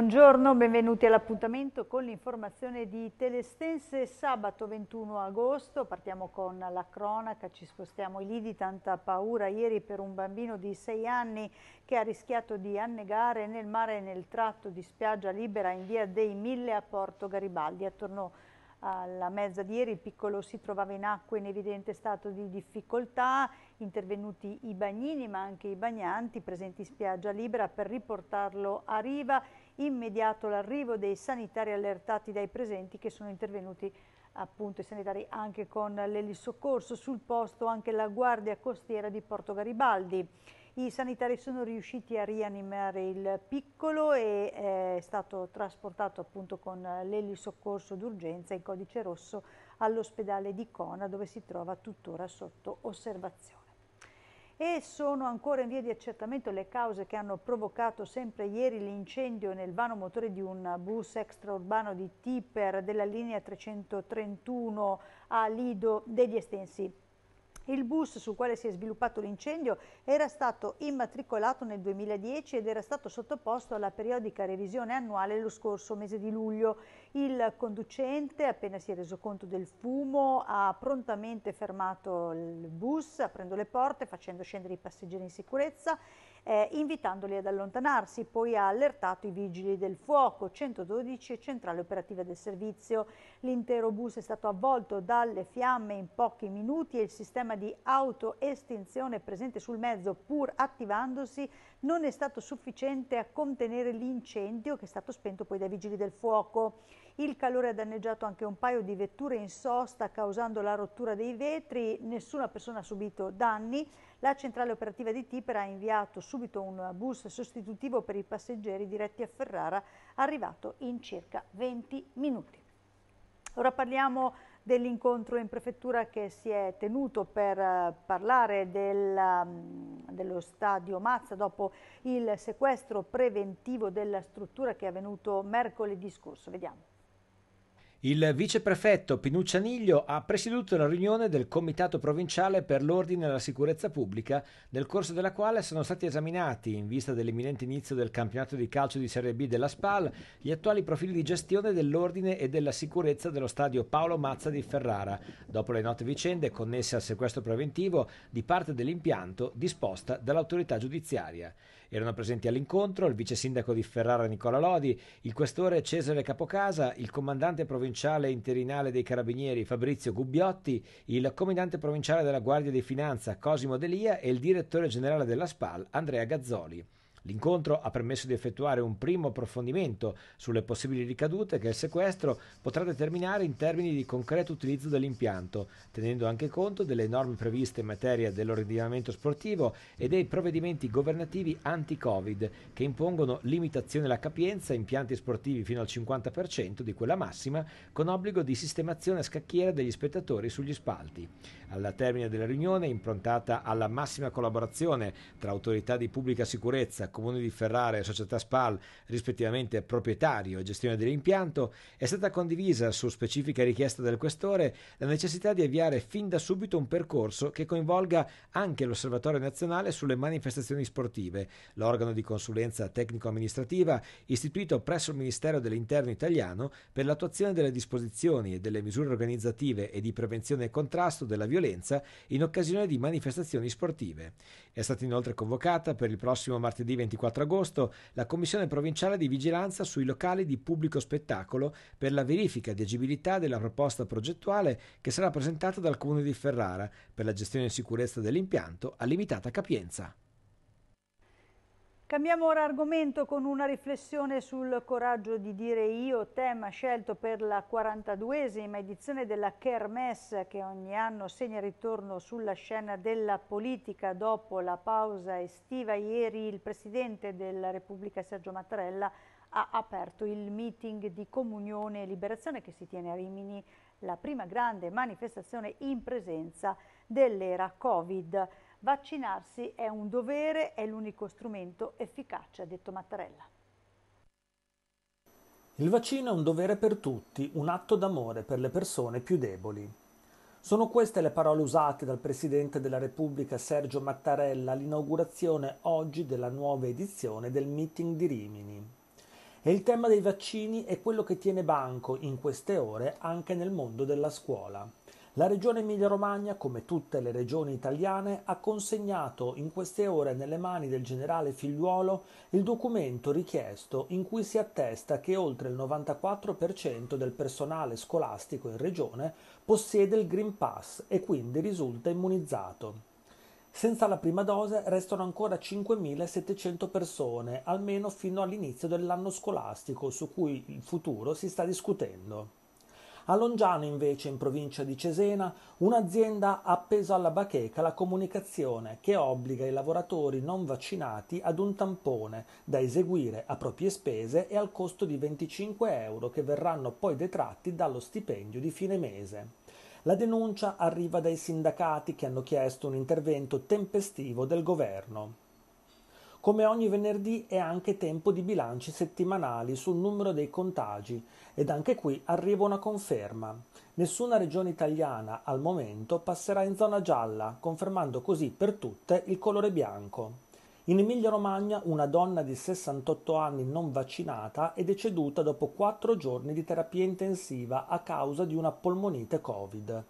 Buongiorno, benvenuti all'appuntamento con l'informazione di Telestense sabato 21 agosto. Partiamo con la cronaca, ci spostiamo lì di tanta paura ieri per un bambino di 6 anni che ha rischiato di annegare nel mare nel tratto di spiaggia libera in via dei Mille a Porto Garibaldi. Attorno alla mezza di ieri il piccolo si trovava in acqua in evidente stato di difficoltà, intervenuti i bagnini ma anche i bagnanti presenti in spiaggia libera per riportarlo a riva immediato l'arrivo dei sanitari allertati dai presenti che sono intervenuti appunto i sanitari anche con l'elisoccorso, sul posto anche la guardia costiera di Porto Garibaldi. I sanitari sono riusciti a rianimare il piccolo e eh, è stato trasportato appunto con l'elisoccorso d'urgenza in codice rosso all'ospedale di Cona dove si trova tuttora sotto osservazione e sono ancora in via di accertamento le cause che hanno provocato sempre ieri l'incendio nel vano motore di un bus extraurbano di Tipper della linea 331 a Lido degli Estensi. Il bus sul quale si è sviluppato l'incendio era stato immatricolato nel 2010 ed era stato sottoposto alla periodica revisione annuale lo scorso mese di luglio. Il conducente, appena si è reso conto del fumo, ha prontamente fermato il bus aprendo le porte, facendo scendere i passeggeri in sicurezza eh, invitandoli ad allontanarsi. Poi ha allertato i vigili del fuoco, 112 e centrale operativa del servizio. L'intero bus è stato avvolto dalle fiamme in pochi minuti e il sistema di autoestinzione presente sul mezzo, pur attivandosi, non è stato sufficiente a contenere l'incendio che è stato spento poi dai vigili del fuoco. Il calore ha danneggiato anche un paio di vetture in sosta causando la rottura dei vetri, nessuna persona ha subito danni. La centrale operativa di Tipera ha inviato subito un bus sostitutivo per i passeggeri diretti a Ferrara, arrivato in circa 20 minuti. Ora parliamo dell'incontro in prefettura che si è tenuto per eh, parlare del, mm, dello stadio Mazza dopo il sequestro preventivo della struttura che è avvenuto mercoledì scorso. Vediamo. Il viceprefetto Pinuccianiglio ha presieduto la riunione del Comitato Provinciale per l'Ordine e la Sicurezza Pubblica, nel corso della quale sono stati esaminati, in vista dell'imminente inizio del campionato di calcio di Serie B della SPAL, gli attuali profili di gestione dell'ordine e della sicurezza dello stadio Paolo Mazza di Ferrara, dopo le note vicende connesse al sequestro preventivo di parte dell'impianto disposta dall'autorità giudiziaria. Erano presenti all'incontro il vice sindaco di Ferrara Nicola Lodi, il questore Cesare Capocasa, il comandante provinciale interinale dei Carabinieri Fabrizio Gubbiotti, il comandante provinciale della Guardia di Finanza Cosimo Delia e il direttore generale della SPAL Andrea Gazzoli. L'incontro ha permesso di effettuare un primo approfondimento sulle possibili ricadute che il sequestro potrà determinare in termini di concreto utilizzo dell'impianto, tenendo anche conto delle norme previste in materia dell'ordinamento sportivo e dei provvedimenti governativi anti-Covid che impongono limitazione alla capienza impianti sportivi fino al 50% di quella massima con obbligo di sistemazione a scacchiera degli spettatori sugli spalti. Alla termine della riunione, improntata alla massima collaborazione tra autorità di pubblica sicurezza, Comune di Ferrara e Società SPAL, rispettivamente proprietario e gestione dell'impianto, è stata condivisa su specifica richiesta del questore la necessità di avviare fin da subito un percorso che coinvolga anche l'Osservatorio nazionale sulle manifestazioni sportive, l'organo di consulenza tecnico-amministrativa istituito presso il Ministero dell'Interno italiano per l'attuazione delle disposizioni e delle misure organizzative e di prevenzione e contrasto della violenza in occasione di manifestazioni sportive. È stata inoltre convocata per il prossimo martedì 24 agosto la Commissione provinciale di vigilanza sui locali di pubblico spettacolo per la verifica di agibilità della proposta progettuale che sarà presentata dal Comune di Ferrara per la gestione in sicurezza dell'impianto a limitata capienza. Cambiamo ora argomento con una riflessione sul coraggio di dire io, tema scelto per la 42esima edizione della Kermesse che ogni anno segna il ritorno sulla scena della politica dopo la pausa estiva. Ieri il Presidente della Repubblica Sergio Mattarella ha aperto il meeting di comunione e liberazione che si tiene a Rimini, la prima grande manifestazione in presenza dell'era Covid. Vaccinarsi è un dovere, è l'unico strumento efficace, ha detto Mattarella. Il vaccino è un dovere per tutti, un atto d'amore per le persone più deboli. Sono queste le parole usate dal Presidente della Repubblica Sergio Mattarella all'inaugurazione oggi della nuova edizione del meeting di Rimini. E il tema dei vaccini è quello che tiene banco in queste ore anche nel mondo della scuola. La regione Emilia-Romagna, come tutte le regioni italiane, ha consegnato in queste ore nelle mani del generale Figliuolo il documento richiesto in cui si attesta che oltre il 94% del personale scolastico in regione possiede il Green Pass e quindi risulta immunizzato. Senza la prima dose restano ancora 5.700 persone, almeno fino all'inizio dell'anno scolastico, su cui il futuro si sta discutendo. A Longiano, invece, in provincia di Cesena, un'azienda ha appeso alla bacheca la comunicazione che obbliga i lavoratori non vaccinati ad un tampone da eseguire a proprie spese e al costo di 25 euro che verranno poi detratti dallo stipendio di fine mese. La denuncia arriva dai sindacati che hanno chiesto un intervento tempestivo del governo. Come ogni venerdì è anche tempo di bilanci settimanali sul numero dei contagi ed anche qui arriva una conferma. Nessuna regione italiana al momento passerà in zona gialla, confermando così per tutte il colore bianco. In Emilia-Romagna una donna di 68 anni non vaccinata è deceduta dopo 4 giorni di terapia intensiva a causa di una polmonite Covid.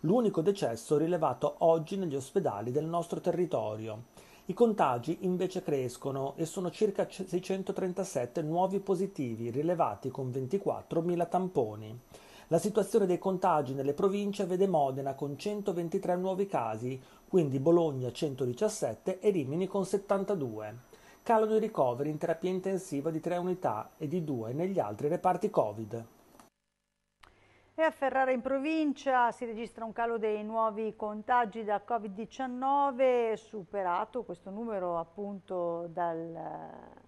L'unico decesso rilevato oggi negli ospedali del nostro territorio. I contagi invece crescono e sono circa 637 nuovi positivi rilevati con 24.000 tamponi. La situazione dei contagi nelle province vede Modena con 123 nuovi casi, quindi Bologna 117 e Rimini con 72. Calano i ricoveri in terapia intensiva di 3 unità e di 2 negli altri reparti Covid. E a Ferrara in provincia si registra un calo dei nuovi contagi da Covid-19, superato questo numero appunto dal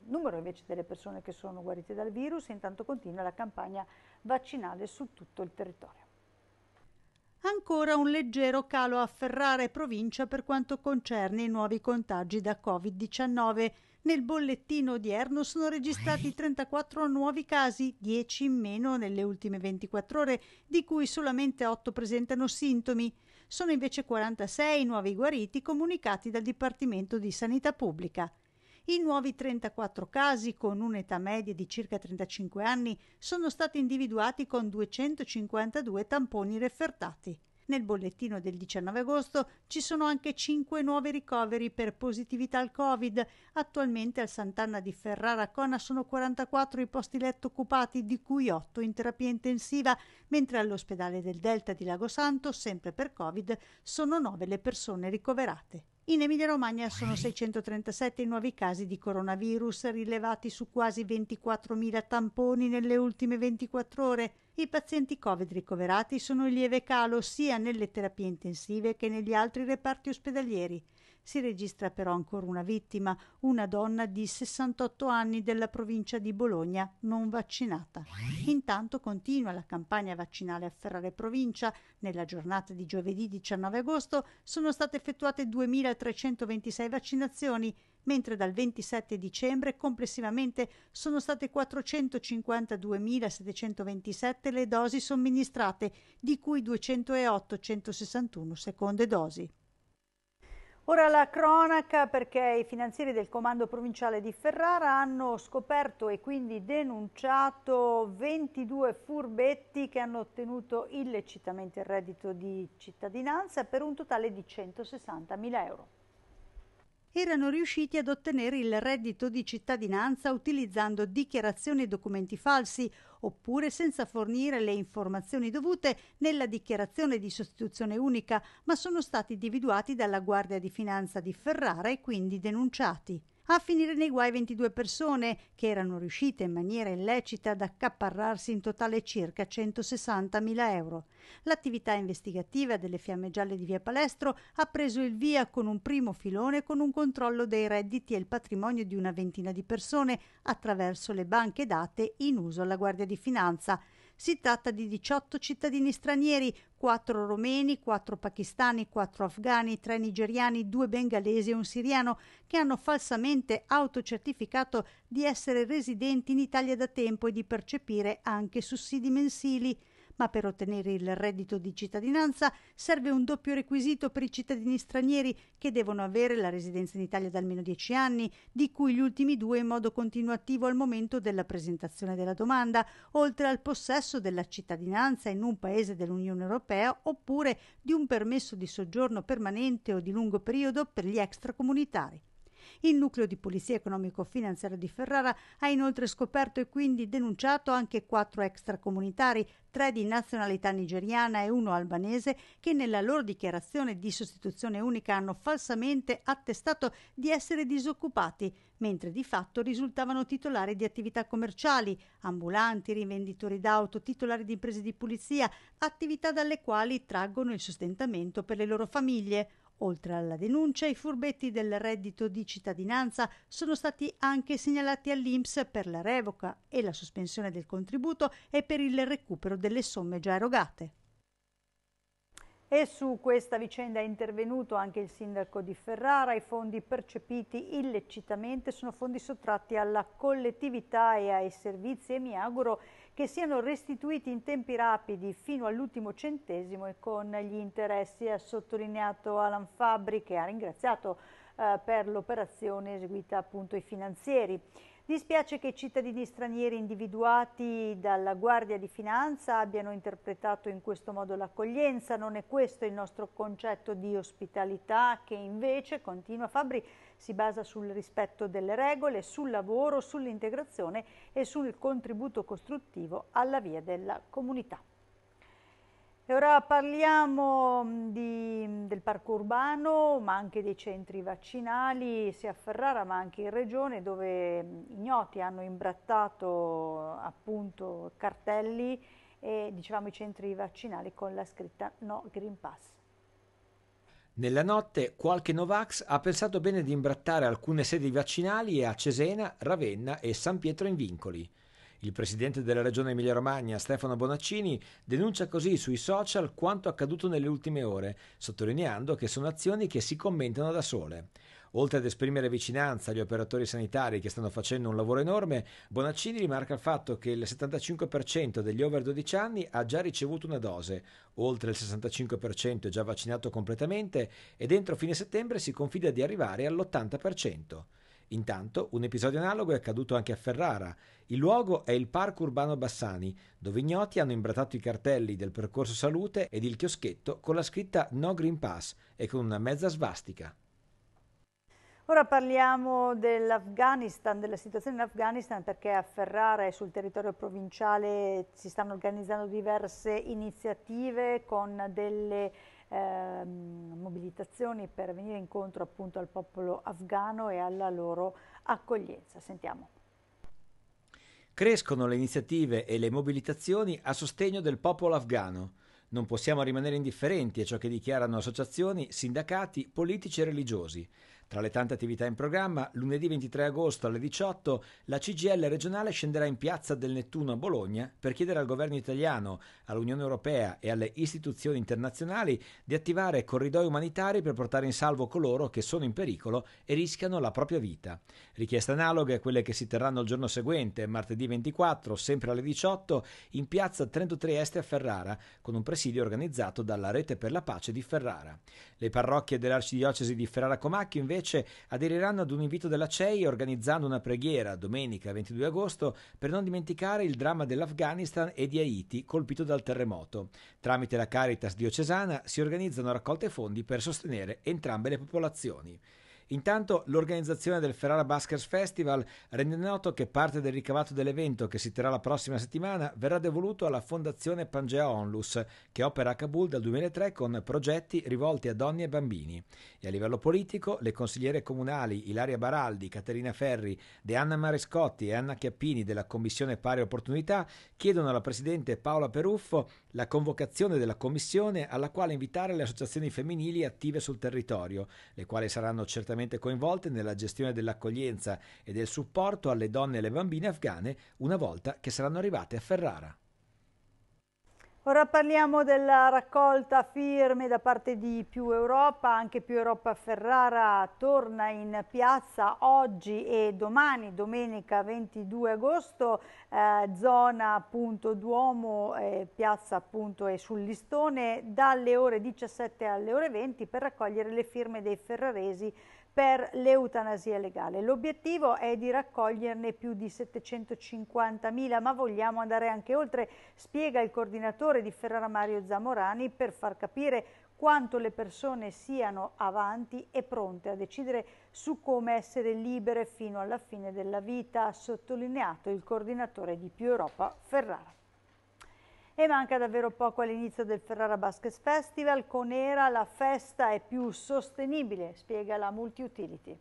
numero invece delle persone che sono guarite dal virus, intanto continua la campagna vaccinale su tutto il territorio ancora un leggero calo a Ferrara e provincia per quanto concerne i nuovi contagi da Covid-19. Nel bollettino odierno sono registrati 34 nuovi casi, 10 in meno nelle ultime 24 ore, di cui solamente 8 presentano sintomi. Sono invece 46 nuovi guariti comunicati dal Dipartimento di Sanità Pubblica. I nuovi 34 casi, con un'età media di circa 35 anni, sono stati individuati con 252 tamponi refertati. Nel bollettino del 19 agosto ci sono anche 5 nuovi ricoveri per positività al Covid. Attualmente al Sant'Anna di Ferrara Cona sono 44 i posti letto occupati, di cui 8 in terapia intensiva, mentre all'ospedale del Delta di Lago Santo, sempre per Covid, sono 9 le persone ricoverate. In Emilia-Romagna sono 637 i nuovi casi di coronavirus rilevati su quasi 24.000 tamponi nelle ultime 24 ore. I pazienti Covid ricoverati sono in lieve calo sia nelle terapie intensive che negli altri reparti ospedalieri. Si registra però ancora una vittima, una donna di 68 anni della provincia di Bologna non vaccinata. Intanto continua la campagna vaccinale a Ferrare Provincia. Nella giornata di giovedì 19 agosto sono state effettuate 2.326 vaccinazioni, mentre dal 27 dicembre complessivamente sono state 452.727 le dosi somministrate, di cui 208.161 seconde dosi. Ora la cronaca perché i finanzieri del comando provinciale di Ferrara hanno scoperto e quindi denunciato 22 furbetti che hanno ottenuto illecitamente il reddito di cittadinanza per un totale di 160.000 euro erano riusciti ad ottenere il reddito di cittadinanza utilizzando dichiarazioni e documenti falsi oppure senza fornire le informazioni dovute nella dichiarazione di sostituzione unica, ma sono stati individuati dalla Guardia di Finanza di Ferrara e quindi denunciati a finire nei guai 22 persone che erano riuscite in maniera illecita ad accaparrarsi in totale circa 160.000 euro. L'attività investigativa delle Fiamme Gialle di Via Palestro ha preso il via con un primo filone con un controllo dei redditi e il patrimonio di una ventina di persone attraverso le banche date in uso alla Guardia di Finanza. Si tratta di 18 cittadini stranieri, 4 romeni, 4 pakistani, 4 afghani, 3 nigeriani, 2 bengalesi e un siriano che hanno falsamente autocertificato di essere residenti in Italia da tempo e di percepire anche sussidi mensili ma per ottenere il reddito di cittadinanza serve un doppio requisito per i cittadini stranieri che devono avere la residenza in Italia da almeno 10 anni, di cui gli ultimi due in modo continuativo al momento della presentazione della domanda, oltre al possesso della cittadinanza in un paese dell'Unione Europea oppure di un permesso di soggiorno permanente o di lungo periodo per gli extracomunitari. Il nucleo di polizia economico-finanziaria di Ferrara ha inoltre scoperto e quindi denunciato anche quattro extracomunitari, tre di nazionalità nigeriana e uno albanese, che nella loro dichiarazione di sostituzione unica hanno falsamente attestato di essere disoccupati, mentre di fatto risultavano titolari di attività commerciali, ambulanti, rivenditori d'auto, titolari di imprese di pulizia, attività dalle quali traggono il sostentamento per le loro famiglie. Oltre alla denuncia, i furbetti del reddito di cittadinanza sono stati anche segnalati all'INPS per la revoca e la sospensione del contributo e per il recupero delle somme già erogate. E su questa vicenda è intervenuto anche il sindaco di Ferrara. I fondi percepiti illecitamente sono fondi sottratti alla collettività e ai servizi e mi auguro che siano restituiti in tempi rapidi fino all'ultimo centesimo e con gli interessi, ha sottolineato Alan Fabri che ha ringraziato eh, per l'operazione eseguita appunto i finanzieri. Dispiace che i cittadini stranieri individuati dalla Guardia di Finanza abbiano interpretato in questo modo l'accoglienza, non è questo il nostro concetto di ospitalità che invece, continua Fabri, si basa sul rispetto delle regole, sul lavoro, sull'integrazione e sul contributo costruttivo alla via della comunità. E ora parliamo mm, di, mm, del parco urbano, ma anche dei centri vaccinali, sia a Ferrara ma anche in Regione, dove mm, ignoti hanno imbrattato appunto cartelli e dicevamo i centri vaccinali con la scritta No Green Pass. Nella notte qualche Novax ha pensato bene di imbrattare alcune sedi vaccinali a Cesena, Ravenna e San Pietro in Vincoli. Il presidente della regione Emilia-Romagna, Stefano Bonaccini, denuncia così sui social quanto accaduto nelle ultime ore, sottolineando che sono azioni che si commentano da sole. Oltre ad esprimere vicinanza agli operatori sanitari che stanno facendo un lavoro enorme, Bonaccini rimarca il fatto che il 75% degli over 12 anni ha già ricevuto una dose, oltre il 65% è già vaccinato completamente e entro fine settembre si confida di arrivare all'80%. Intanto un episodio analogo è accaduto anche a Ferrara. Il luogo è il Parco Urbano Bassani, dove ignoti hanno imbrattato i cartelli del percorso salute ed il chioschetto con la scritta No Green Pass e con una mezza svastica. Ora parliamo dell'Afghanistan, della situazione in Afghanistan perché a Ferrara e sul territorio provinciale si stanno organizzando diverse iniziative con delle eh, mobilitazioni per venire incontro appunto al popolo afghano e alla loro accoglienza. Sentiamo. Crescono le iniziative e le mobilitazioni a sostegno del popolo afghano. Non possiamo rimanere indifferenti a ciò che dichiarano associazioni, sindacati, politici e religiosi. Tra le tante attività in programma, lunedì 23 agosto alle 18 la CGL regionale scenderà in piazza del Nettuno a Bologna per chiedere al governo italiano, all'Unione Europea e alle istituzioni internazionali di attivare corridoi umanitari per portare in salvo coloro che sono in pericolo e rischiano la propria vita. Richieste analoghe a quelle che si terranno il giorno seguente, martedì 24, sempre alle 18, in piazza 33 Este a Ferrara, con un presidio organizzato dalla Rete per la Pace di Ferrara. Le parrocchie dell'Arcidiocesi di Ferrara Comacchio invece invece aderiranno ad un invito della CEI organizzando una preghiera domenica 22 agosto per non dimenticare il dramma dell'Afghanistan e di Haiti colpito dal terremoto. Tramite la Caritas diocesana si organizzano raccolte fondi per sostenere entrambe le popolazioni. Intanto l'organizzazione del Ferrara Baskers Festival rende noto che parte del ricavato dell'evento che si terrà la prossima settimana verrà devoluto alla Fondazione Pangea Onlus, che opera a Kabul dal 2003 con progetti rivolti a donne e bambini. E a livello politico, le consigliere comunali Ilaria Baraldi, Caterina Ferri, Deanna Marescotti e Anna Chiappini della Commissione Pari Opportunità chiedono alla Presidente Paola Peruffo la convocazione della Commissione alla quale invitare le associazioni femminili attive sul territorio, le quali saranno certamente direttamente coinvolte nella gestione dell'accoglienza e del supporto alle donne e alle bambine afghane una volta che saranno arrivate a Ferrara. Ora parliamo della raccolta firme da parte di Più Europa, anche Più Europa Ferrara torna in piazza oggi e domani, domenica 22 agosto, eh, zona appunto Duomo, eh, piazza appunto e sul listone, dalle ore 17 alle ore 20 per raccogliere le firme dei ferraresi per l'eutanasia legale. L'obiettivo è di raccoglierne più di 750.000, ma vogliamo andare anche oltre, spiega il coordinatore di Ferrara Mario Zamorani per far capire quanto le persone siano avanti e pronte a decidere su come essere libere fino alla fine della vita, ha sottolineato il coordinatore di Più Europa Ferrara. E manca davvero poco all'inizio del Ferrara Basket Festival, con ERA la festa è più sostenibile, spiega la Multiutility.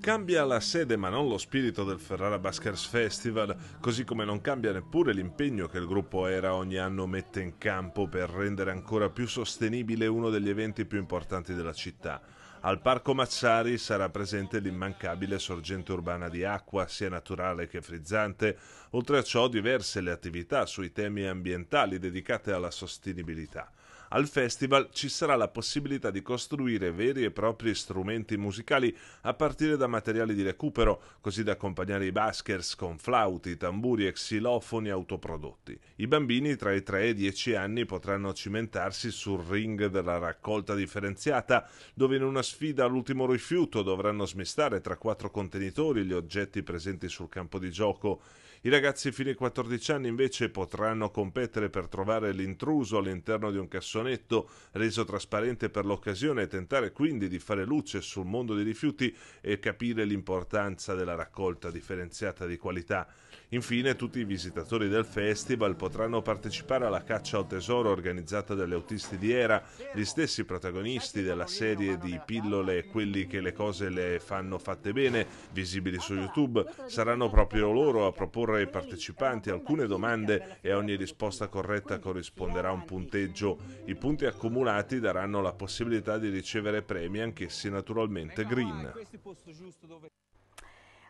Cambia la sede ma non lo spirito del Ferrara Baskers Festival, così come non cambia neppure l'impegno che il gruppo ERA ogni anno mette in campo per rendere ancora più sostenibile uno degli eventi più importanti della città. Al Parco Mazzari sarà presente l'immancabile sorgente urbana di acqua, sia naturale che frizzante. Oltre a ciò, diverse le attività sui temi ambientali dedicate alla sostenibilità. Al festival ci sarà la possibilità di costruire veri e propri strumenti musicali a partire da materiali di recupero, così da accompagnare i baskers con flauti, tamburi e xilofoni autoprodotti. I bambini tra i 3 e i 10 anni potranno cimentarsi sul ring della raccolta differenziata, dove in una sfida all'ultimo rifiuto dovranno smistare tra quattro contenitori gli oggetti presenti sul campo di gioco i ragazzi fino ai 14 anni invece potranno competere per trovare l'intruso all'interno di un cassonetto reso trasparente per l'occasione e tentare quindi di fare luce sul mondo dei rifiuti e capire l'importanza della raccolta differenziata di qualità. Infine tutti i visitatori del festival potranno partecipare alla caccia al tesoro organizzata dagli autisti di Era, gli stessi protagonisti della serie di pillole Quelli che le cose le fanno fatte bene, visibili su YouTube, saranno proprio loro a proporre ai partecipanti alcune domande e ogni risposta corretta corrisponderà a un punteggio. I punti accumulati daranno la possibilità di ricevere premi anch'essi naturalmente green.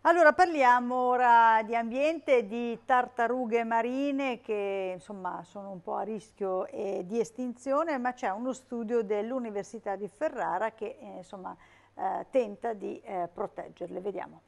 Allora parliamo ora di ambiente, di tartarughe marine che insomma sono un po' a rischio eh, di estinzione, ma c'è uno studio dell'Università di Ferrara che eh, insomma eh, tenta di eh, proteggerle. Vediamo.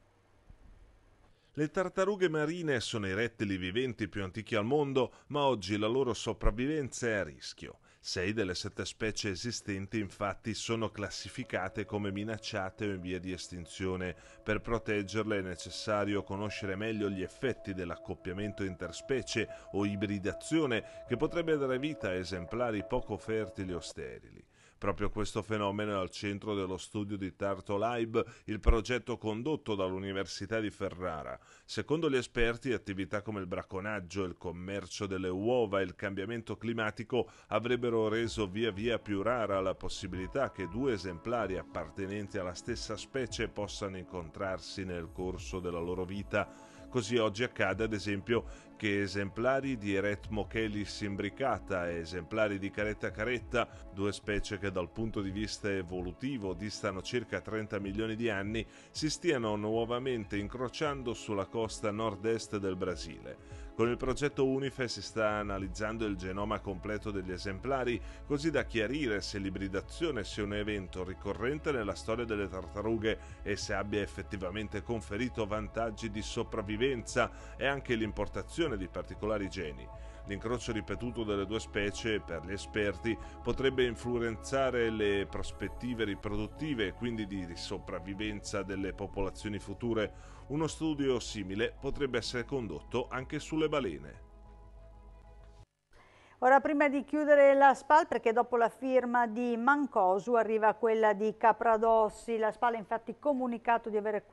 Le tartarughe marine sono i rettili viventi più antichi al mondo, ma oggi la loro sopravvivenza è a rischio. Sei delle sette specie esistenti infatti sono classificate come minacciate o in via di estinzione. Per proteggerle è necessario conoscere meglio gli effetti dell'accoppiamento interspecie o ibridazione che potrebbe dare vita a esemplari poco fertili o sterili. Proprio questo fenomeno è al centro dello studio di Tarto il progetto condotto dall'Università di Ferrara. Secondo gli esperti, attività come il bracconaggio, il commercio delle uova e il cambiamento climatico avrebbero reso via via più rara la possibilità che due esemplari appartenenti alla stessa specie possano incontrarsi nel corso della loro vita Così oggi accade ad esempio che esemplari di Eretmochelis imbricata e esemplari di Caretta Caretta, due specie che dal punto di vista evolutivo distano circa 30 milioni di anni, si stiano nuovamente incrociando sulla costa nord-est del Brasile. Con il progetto UNIFE si sta analizzando il genoma completo degli esemplari, così da chiarire se l'ibridazione sia un evento ricorrente nella storia delle tartarughe e se abbia effettivamente conferito vantaggi di sopravvivenza e anche l'importazione di particolari geni. L'incrocio ripetuto delle due specie, per gli esperti, potrebbe influenzare le prospettive riproduttive e quindi di sopravvivenza delle popolazioni future. Uno studio simile potrebbe essere condotto anche sulle balene. Ora prima di chiudere la SPAL, perché dopo la firma di Mancosu arriva quella di Capradossi, la SPAL ha infatti comunicato di aver,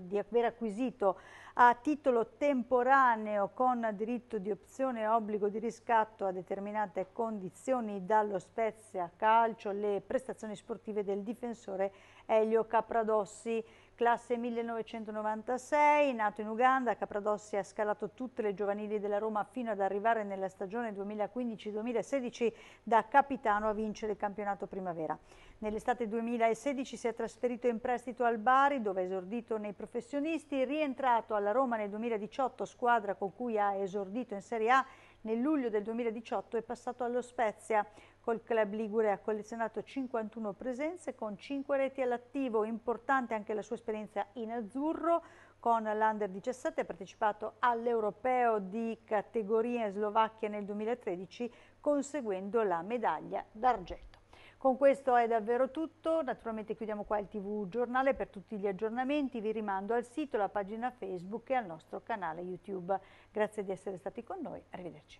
di aver acquisito a titolo temporaneo con diritto di opzione e obbligo di riscatto a determinate condizioni dallo Spezia Calcio le prestazioni sportive del difensore Elio Capradossi classe 1996, nato in Uganda, a Capradossi ha scalato tutte le giovanili della Roma fino ad arrivare nella stagione 2015-2016 da capitano a vincere il campionato primavera. Nell'estate 2016 si è trasferito in prestito al Bari dove ha esordito nei professionisti, rientrato alla Roma nel 2018, squadra con cui ha esordito in Serie A, nel luglio del 2018 è passato allo Spezia. Col club Ligure ha collezionato 51 presenze con 5 reti all'attivo, importante anche la sua esperienza in azzurro, con l'Under 17 ha partecipato all'Europeo di categoria in Slovacchia nel 2013 conseguendo la medaglia d'argento. Con questo è davvero tutto, naturalmente chiudiamo qua il TV giornale per tutti gli aggiornamenti, vi rimando al sito, alla pagina Facebook e al nostro canale YouTube. Grazie di essere stati con noi, arrivederci.